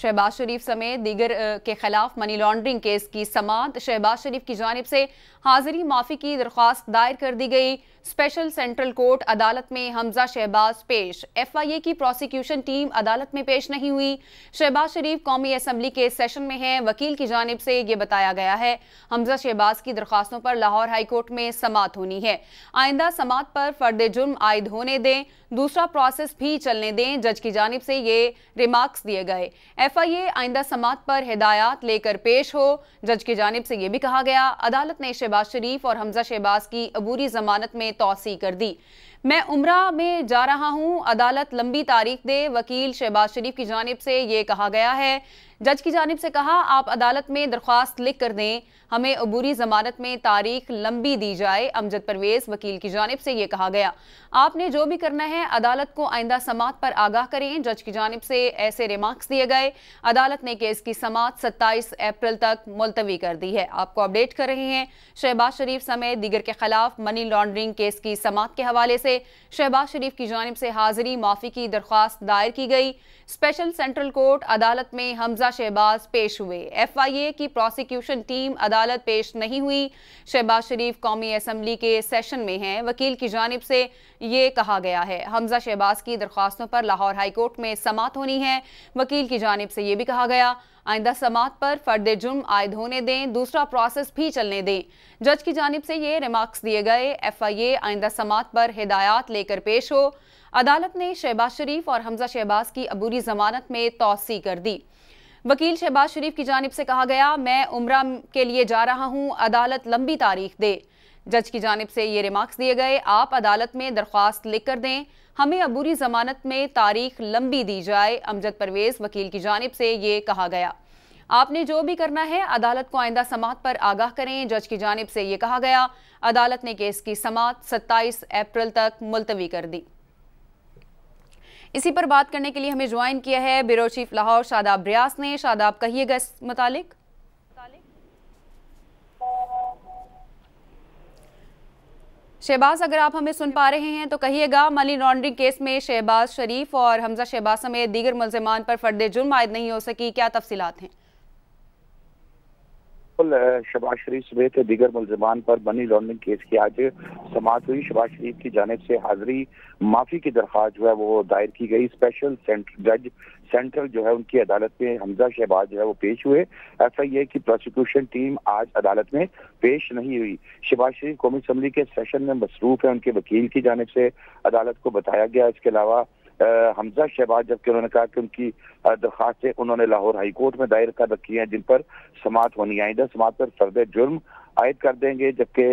शहबाज शरीफ समेत दीगर के खिलाफ मनी लॉन्ड्रिंग केस की समात शहबाज शरीफ की जानब से हाजिरी माफी की दरख्वास्त दायर कर दी गई स्पेशल सेंट्रल कोर्ट अदालत में हमजा शहबाज पेश एफ आई ए की प्रोसिक्यूशन टीम अदालत में पेश नहीं हुई शहबाज शरीफ कौमी असम्बली के सेशन में है वकील की जानब से यह बताया गया है हमजा शहबाज की दरख्वास्तों पर लाहौर हाईकोर्ट में समात होनी है आइंदा समात पर फर्द जुर्म आयद होने दें दूसरा प्रोसेस भी चलने दें जज की जानब से ये रिमार्क्स दिए गए एफआईए आइंदा समात पर हिदायत लेकर पेश हो जज की जानब से यह भी कहा गया अदालत ने शहबाज शरीफ और हमजा शहबाज की अबूरी जमानत में तोसी कर दी मैं उमरा में जा रहा हूं अदालत लंबी तारीख दे वकील शहबाज शरीफ की जानब से ये कहा गया है जज की जानब से कहा आप अदालत में दरख्वास्त लिख कर दें हमें अबूरी जमानत में तारीख लंबी दी जाए अमजद परवेज वकील की जानब से ये कहा गया आपने जो भी करना है अदालत को आइंदा समात पर आगाह करें जज की जानब से ऐसे रिमार्क्स दिए गए अदालत ने केस की समात सत्ताईस अप्रैल तक मुलतवी कर दी है आपको अपडेट कर रहे हैं शहबाज शरीफ समेत दीगर के खिलाफ मनी लॉन्ड्रिंग केस की समात के हवाले से से शहबाज शरीफ की जानब से हाजिरी माफी की दरख्वास्त दायर की गई स्पेशल सेंट्रल कोर्ट अदालत में हमजा शहबाज पेश हुए एफआईए की प्रोसिक्यूशन टीम अदालत पेश नहीं हुई शहबाज शरीफ कौमी असम्बली के सेशन में हैं वकील की जानब से ये कहा गया है हमजा शहबाज की दरख्वास्तों पर लाहौर हाईकोर्ट में समात होनी है वकील की जानब से ये भी कहा गया आइंदा समात पर फर्द जुर्म आयद होने दें दूसरा प्रोसेस भी चलने दें जज की जानब से ये रिमार्क्स दिए गए एफ आई ए आइंदा समात पर हिदायत लेकर पेश हो अदालत ने शहबाज शरीफ और हमजा शहबाज की अबूरी जमानत में तोसी कर दी वकील शहबाज शरीफ की जानब से कहा गया मैं उम्र के लिए जा रहा हूँ अदालत लंबी तारीख दे जज की जानब से ये रिमार्क्स दिए गए आप अदालत में दरख्वास्त लिखकर दें हमें अबूरी जमानत में तारीख लंबी दी जाए अमजद परवेज वकील की जानब से ये कहा गया आपने जो भी करना है अदालत को आइंदा समात पर आगाह करें जज की जानब से ये कहा गया अदालत ने केस की समात सत्ताईस अप्रैल तक मुलतवी कर दी इसी पर बात करने के लिए हमें ज्वाइन किया है ब्यूरो चीफ लाहौर शादाब रियास ने शादाब कहिएगा इस मुतालिक शहबाज अगर आप हमें सुन पा रहे हैं तो कहिएगा मनी लॉन्ड्रिंग केस में शहबाज शरीफ और हमजा शहबाज समेत दीगर मुलजमान पर फर्द जुर्म आयद नहीं हो सकी क्या तफसीत हैं मुतल शबाज शरीफ समेत दीगर मुलजमान पर मनी लॉन्ड्रिंग केस की आज समाप्त हुई शबाज शरीफ की जानब से हाजिरी माफी की दरख्वास्त जो है वो दायर की गई स्पेशल जज सेंट्रल जो है उनकी अदालत में हमजा शहबाज जो है वो पेश हुए ऐसा ये की प्रोसिक्यूशन टीम आज अदालत में पेश नहीं हुई शबाज शरीफ कौमी असम्बली के सेशन में मसरूफ है उनके वकील की जानब से अदालत को बताया गया इसके अलावा हमजा शहबाज जबकि उन्होंने कहा कि उनकी दरखास्तें उन्होंने लाहौर हाईकोर्ट में दायर कर रखी हैं जिन पर समात होनी आइंदा समात पर फर्द जुर्म आयद कर देंगे जबकि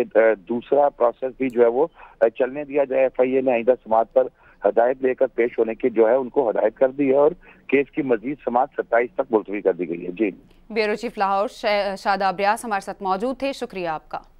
दूसरा प्रोसेस भी जो है वो चलने दिया जाए एफ आई ए ने आइंदा समात पर हदायत लेकर पेश होने की जो है उनको हदायत कर दी है और केस की मजीद समाज सत्ताईस तक मुलतवी कर दी गई है जी ब्यूरो चीफ लाहौर शादाब रियाज हमारे साथ मौजूद थे शुक्रिया आपका